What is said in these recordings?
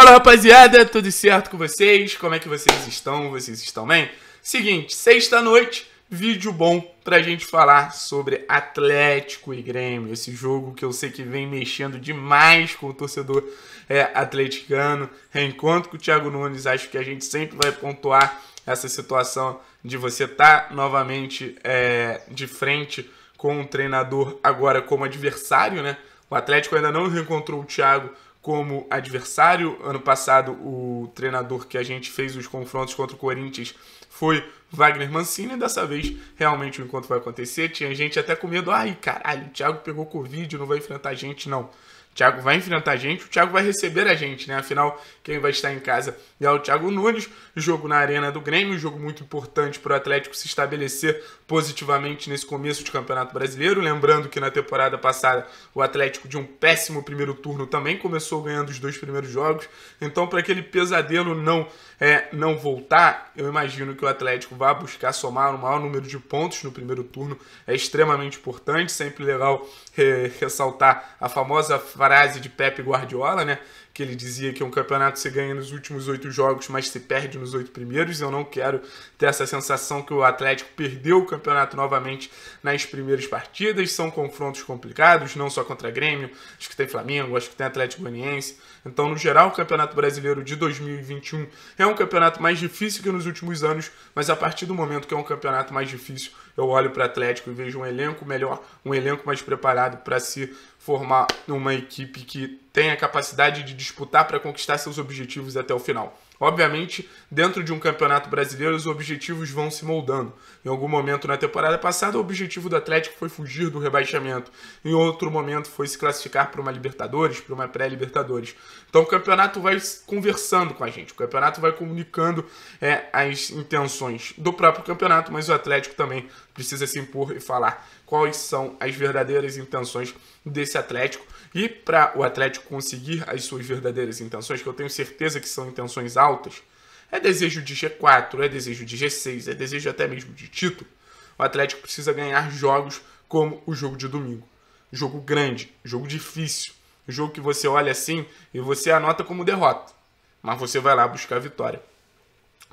Fala rapaziada, tudo certo com vocês? Como é que vocês estão? Vocês estão bem? Seguinte, sexta-noite, vídeo bom pra gente falar sobre Atlético e Grêmio. Esse jogo que eu sei que vem mexendo demais com o torcedor é, atleticano. Reencontro com o Thiago Nunes, acho que a gente sempre vai pontuar essa situação de você estar tá novamente é, de frente com o um treinador agora como adversário, né? O Atlético ainda não reencontrou o Thiago como adversário. Ano passado, o treinador que a gente fez os confrontos contra o Corinthians foi Wagner Mancini. Dessa vez, realmente o encontro vai acontecer. Tinha gente até com medo. Ai, caralho, o Thiago pegou Covid, não vai enfrentar a gente, não. Thiago vai enfrentar a gente, o Thiago vai receber a gente, né? Afinal, quem vai estar em casa é o Thiago Nunes. Jogo na Arena do Grêmio, jogo muito importante para o Atlético se estabelecer positivamente nesse começo de Campeonato Brasileiro. Lembrando que na temporada passada o Atlético de um péssimo primeiro turno também começou ganhando os dois primeiros jogos. Então, para aquele pesadelo não é, não voltar, eu imagino que o Atlético vá buscar somar o maior número de pontos no primeiro turno. É extremamente importante, sempre legal é, ressaltar a famosa frase de Pepe Guardiola, né? que ele dizia que é um campeonato se ganha nos últimos oito jogos, mas se perde nos oito primeiros. Eu não quero ter essa sensação que o Atlético perdeu o campeonato novamente nas primeiras partidas. São confrontos complicados, não só contra Grêmio, acho que tem Flamengo, acho que tem Atlético Goianiense. Então, no geral, o Campeonato Brasileiro de 2021 é um campeonato mais difícil que nos últimos anos, mas a partir do momento que é um campeonato mais difícil, eu olho para o Atlético e vejo um elenco melhor, um elenco mais preparado para se formar numa equipe que tenha capacidade de disputar para conquistar seus objetivos até o final. Obviamente, dentro de um campeonato brasileiro, os objetivos vão se moldando. Em algum momento na temporada passada, o objetivo do Atlético foi fugir do rebaixamento. Em outro momento, foi se classificar para uma Libertadores, para uma pré-Libertadores. Então, o campeonato vai conversando com a gente, o campeonato vai comunicando é, as intenções do próprio campeonato, mas o Atlético também precisa se impor e falar quais são as verdadeiras intenções desse Atlético e para o Atlético conseguir as suas verdadeiras intenções, que eu tenho certeza que são intenções altas, é desejo de G4, é desejo de G6, é desejo até mesmo de título. O Atlético precisa ganhar jogos como o jogo de domingo. Jogo grande, jogo difícil, jogo que você olha assim e você anota como derrota, mas você vai lá buscar a vitória.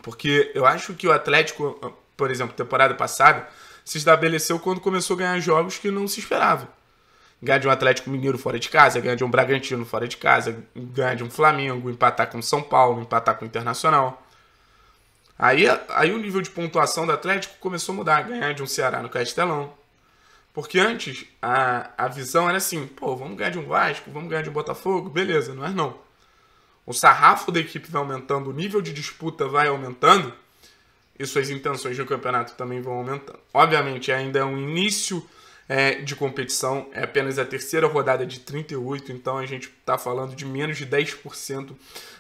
Porque eu acho que o Atlético, por exemplo, temporada passada, se estabeleceu quando começou a ganhar jogos que não se esperava ganhar de um Atlético Mineiro fora de casa, ganhar de um Bragantino fora de casa, ganhar de um Flamengo, empatar com São Paulo, empatar com o Internacional. Aí, aí o nível de pontuação do Atlético começou a mudar, ganhar de um Ceará no Castelão. Porque antes a, a visão era assim, pô, vamos ganhar de um Vasco, vamos ganhar de um Botafogo, beleza, não é não. O sarrafo da equipe vai aumentando, o nível de disputa vai aumentando e suas intenções no campeonato também vão aumentando. Obviamente ainda é um início é, de competição. É apenas a terceira rodada de 38, então a gente está falando de menos de 10%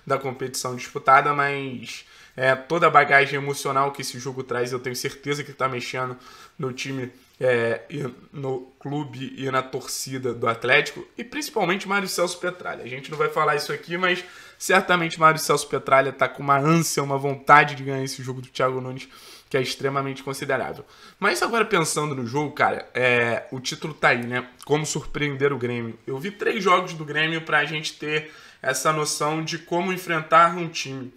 da competição disputada, mas é, toda a bagagem emocional que esse jogo traz, eu tenho certeza que está mexendo no time, é, no clube e na torcida do Atlético, e principalmente Mário Celso Petralha. A gente não vai falar isso aqui, mas certamente Mário Celso Petralha está com uma ânsia, uma vontade de ganhar esse jogo do Thiago Nunes que é extremamente considerável. Mas agora pensando no jogo, cara, é, o título tá aí, né? Como surpreender o Grêmio. Eu vi três jogos do Grêmio pra gente ter essa noção de como enfrentar um time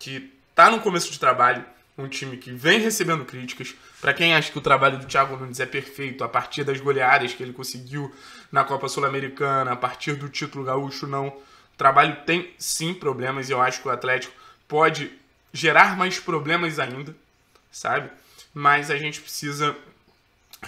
que tá no começo de trabalho, um time que vem recebendo críticas. Para quem acha que o trabalho do Thiago Nunes é perfeito, a partir das goleadas que ele conseguiu na Copa Sul-Americana, a partir do título gaúcho, não. O trabalho tem sim problemas e eu acho que o Atlético pode gerar mais problemas ainda sabe? Mas a gente precisa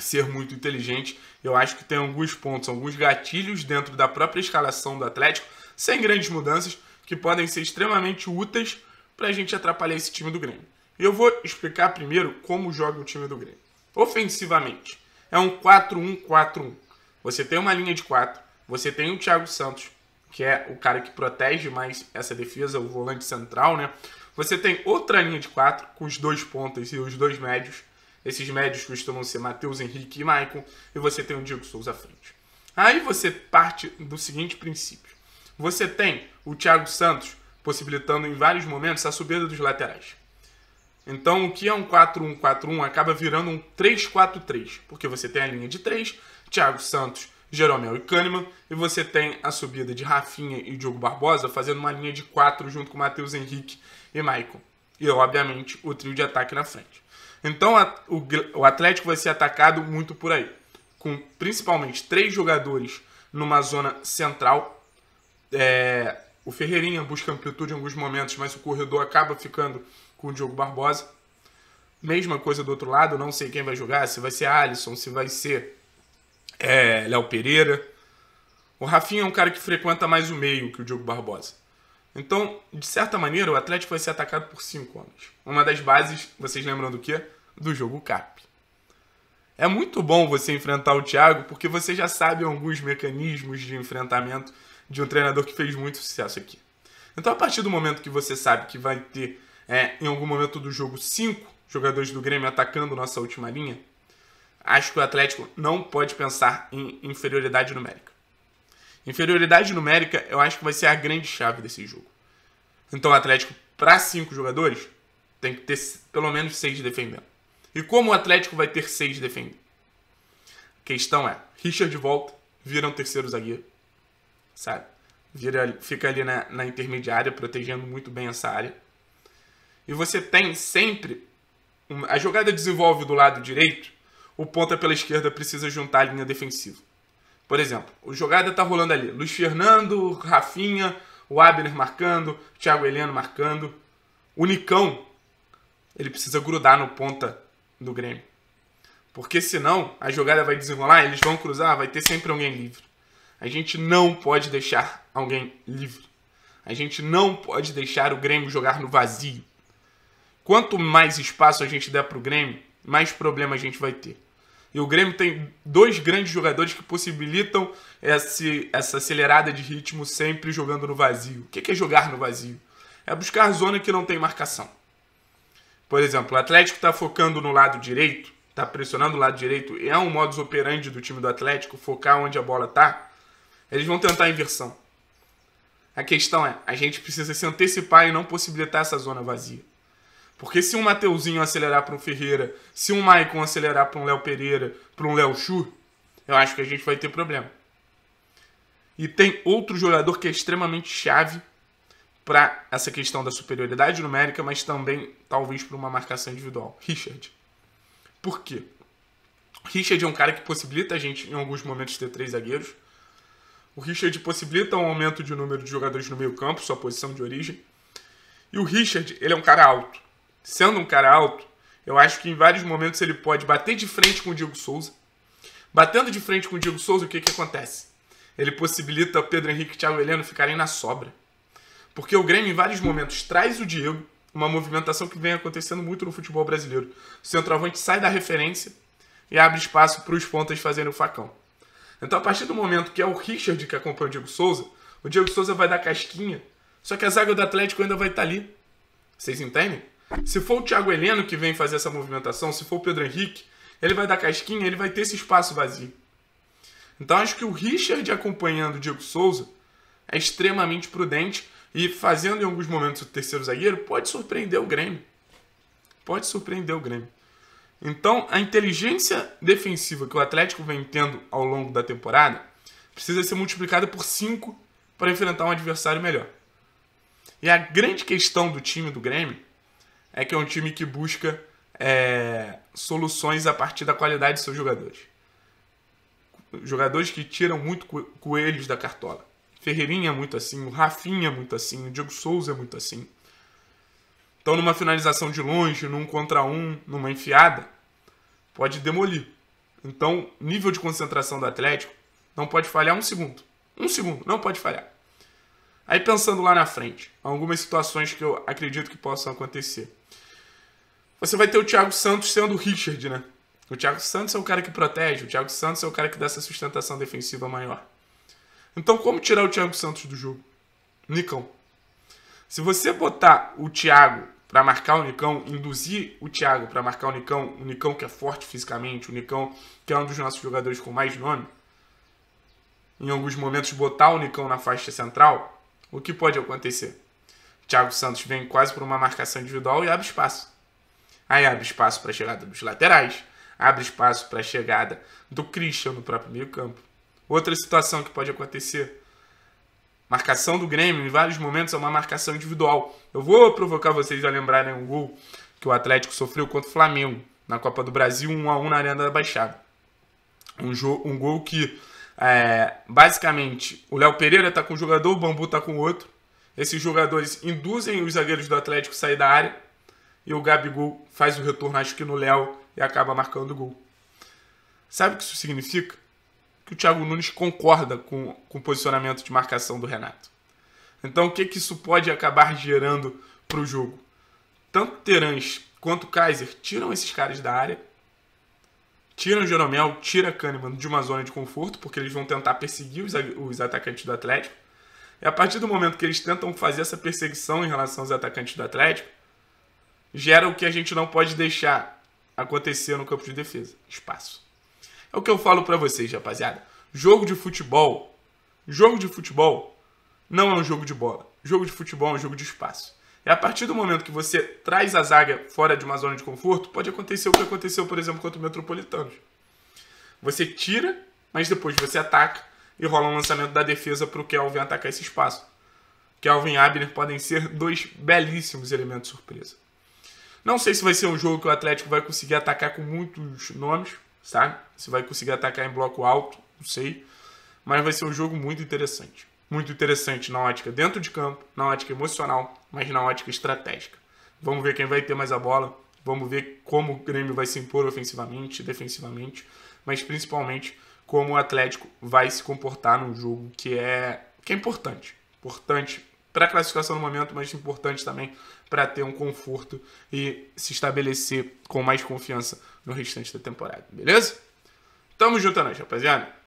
ser muito inteligente. Eu acho que tem alguns pontos, alguns gatilhos dentro da própria escalação do Atlético, sem grandes mudanças, que podem ser extremamente úteis para a gente atrapalhar esse time do Grêmio. eu vou explicar primeiro como joga o time do Grêmio. Ofensivamente, é um 4-1-4-1. Você tem uma linha de 4, você tem o Thiago Santos, que é o cara que protege mais essa defesa, o volante central, né? Você tem outra linha de quatro, com os dois pontas e os dois médios. Esses médios costumam ser Matheus Henrique e Maicon. E você tem o Diego Souza à frente. Aí você parte do seguinte princípio. Você tem o Thiago Santos possibilitando em vários momentos a subida dos laterais. Então, o que é um 4-1-4-1 acaba virando um 3-4-3, porque você tem a linha de 3, Thiago Santos, Jeromel e Kahneman, e você tem a subida de Rafinha e Diogo Barbosa fazendo uma linha de 4 junto com Matheus Henrique e Michael. E, obviamente, o trio de ataque na frente. Então, a, o, o Atlético vai ser atacado muito por aí. Com principalmente três jogadores numa zona central. É, o Ferreirinha busca amplitude em alguns momentos, mas o corredor acaba ficando com o Diogo Barbosa. Mesma coisa do outro lado, não sei quem vai jogar, se vai ser Alisson, se vai ser é, Léo Pereira. O Rafinha é um cara que frequenta mais o meio que o Diogo Barbosa. Então, de certa maneira, o Atlético vai ser atacado por cinco homens. Uma das bases, vocês lembram do quê? Do jogo CAP. É muito bom você enfrentar o Thiago, porque você já sabe alguns mecanismos de enfrentamento de um treinador que fez muito sucesso aqui. Então, a partir do momento que você sabe que vai ter, é, em algum momento do jogo, cinco jogadores do Grêmio atacando nossa última linha, acho que o Atlético não pode pensar em inferioridade numérica. Inferioridade numérica, eu acho que vai ser a grande chave desse jogo. Então, o Atlético, para cinco jogadores, tem que ter pelo menos seis defendendo. E como o Atlético vai ter seis defendendo? A questão é: Richard volta, vira um terceiro zagueiro, sabe? Vira, fica ali na, na intermediária, protegendo muito bem essa área. E você tem sempre. Uma, a jogada desenvolve do lado direito, o ponta pela esquerda precisa juntar a linha defensiva. Por exemplo, o jogada tá rolando ali. Luiz Fernando, Rafinha, o Abner marcando, Thiago Heleno marcando. O Nicão, ele precisa grudar no ponta do Grêmio. Porque senão a jogada vai desenrolar, eles vão cruzar, vai ter sempre alguém livre. A gente não pode deixar alguém livre. A gente não pode deixar o Grêmio jogar no vazio. Quanto mais espaço a gente der para o Grêmio, mais problema a gente vai ter. E o Grêmio tem dois grandes jogadores que possibilitam esse, essa acelerada de ritmo sempre jogando no vazio. O que é jogar no vazio? É buscar zona que não tem marcação. Por exemplo, o Atlético está focando no lado direito, está pressionando o lado direito, é um modus operandi do time do Atlético focar onde a bola está. Eles vão tentar a inversão. A questão é, a gente precisa se antecipar e não possibilitar essa zona vazia. Porque se um Mateuzinho acelerar para um Ferreira, se um Maicon acelerar para um Léo Pereira, para um Léo Chu, eu acho que a gente vai ter problema. E tem outro jogador que é extremamente chave para essa questão da superioridade numérica, mas também talvez para uma marcação individual, Richard. Por quê? Richard é um cara que possibilita a gente, em alguns momentos, ter três zagueiros. O Richard possibilita um aumento de número de jogadores no meio campo, sua posição de origem. E o Richard, ele é um cara alto sendo um cara alto, eu acho que em vários momentos ele pode bater de frente com o Diego Souza. Batendo de frente com o Diego Souza, o que, que acontece? Ele possibilita o Pedro Henrique e Thiago Heleno ficarem na sobra. Porque o Grêmio, em vários momentos, traz o Diego, uma movimentação que vem acontecendo muito no futebol brasileiro. O centroavante sai da referência e abre espaço para os pontas fazerem o facão. Então, a partir do momento que é o Richard que acompanha o Diego Souza, o Diego Souza vai dar casquinha, só que a zaga do Atlético ainda vai estar tá ali. Vocês entendem? Se for o Thiago Heleno que vem fazer essa movimentação, se for o Pedro Henrique, ele vai dar casquinha, ele vai ter esse espaço vazio. Então acho que o Richard acompanhando o Diego Souza é extremamente prudente e fazendo em alguns momentos o terceiro zagueiro pode surpreender o Grêmio. Pode surpreender o Grêmio. Então a inteligência defensiva que o Atlético vem tendo ao longo da temporada precisa ser multiplicada por 5 para enfrentar um adversário melhor. E a grande questão do time do Grêmio é que é um time que busca é, soluções a partir da qualidade de seus jogadores. Jogadores que tiram muito coelhos da cartola. Ferreirinha é muito assim, o Rafinha é muito assim, o Diego Souza é muito assim. Então, numa finalização de longe, num contra um, numa enfiada, pode demolir. Então, nível de concentração do Atlético não pode falhar um segundo. Um segundo, não pode falhar. Aí, pensando lá na frente, algumas situações que eu acredito que possam acontecer você vai ter o Thiago Santos sendo o Richard, né? O Thiago Santos é o cara que protege, o Thiago Santos é o cara que dá essa sustentação defensiva maior. Então, como tirar o Thiago Santos do jogo? Nicão. Se você botar o Thiago para marcar o Nicão, induzir o Thiago para marcar o Nicão, o Nicão que é forte fisicamente, o Nicão que é um dos nossos jogadores com mais nome, em alguns momentos botar o Nicão na faixa central, o que pode acontecer? Thiago Santos vem quase por uma marcação individual e abre espaço. Aí abre espaço para a chegada dos laterais, abre espaço para a chegada do Christian no próprio meio-campo. Outra situação que pode acontecer. Marcação do Grêmio, em vários momentos, é uma marcação individual. Eu vou provocar vocês a lembrarem né, um gol que o Atlético sofreu contra o Flamengo na Copa do Brasil, 1 a 1 na Arena da Baixada. Um, um gol que, é, basicamente, o Léo Pereira está com um jogador, o Bambu está com outro. Esses jogadores induzem os zagueiros do Atlético a sair da área e o Gabigol faz o retorno, acho que no Léo, e acaba marcando o gol. Sabe o que isso significa? Que o Thiago Nunes concorda com, com o posicionamento de marcação do Renato. Então, o que, que isso pode acabar gerando para o jogo? Tanto Terãs quanto Kaiser tiram esses caras da área, tiram Jeromel, tira Kahneman de uma zona de conforto, porque eles vão tentar perseguir os, os atacantes do Atlético. E a partir do momento que eles tentam fazer essa perseguição em relação aos atacantes do Atlético, gera o que a gente não pode deixar acontecer no campo de defesa: espaço. É o que eu falo para vocês, rapaziada. Jogo de futebol, jogo de futebol não é um jogo de bola. Jogo de futebol é um jogo de espaço. É a partir do momento que você traz a zaga fora de uma zona de conforto, pode acontecer o que aconteceu, por exemplo, contra o Metropolitano. Você tira, mas depois você ataca e rola um lançamento da defesa para o Kelvin atacar esse espaço. Kelvin e Abner podem ser dois belíssimos elementos surpresa. Não sei se vai ser um jogo que o Atlético vai conseguir atacar com muitos nomes, sabe? Se vai conseguir atacar em bloco alto, não sei. Mas vai ser um jogo muito interessante. Muito interessante na ótica dentro de campo, na ótica emocional, mas na ótica estratégica. Vamos ver quem vai ter mais a bola. Vamos ver como o Grêmio vai se impor ofensivamente, defensivamente, mas principalmente como o Atlético vai se comportar num jogo que é que é importante, importante para a classificação no momento, mas importante também para ter um conforto e se estabelecer com mais confiança no restante da temporada, beleza? Tamo junto, é nós, rapaziada.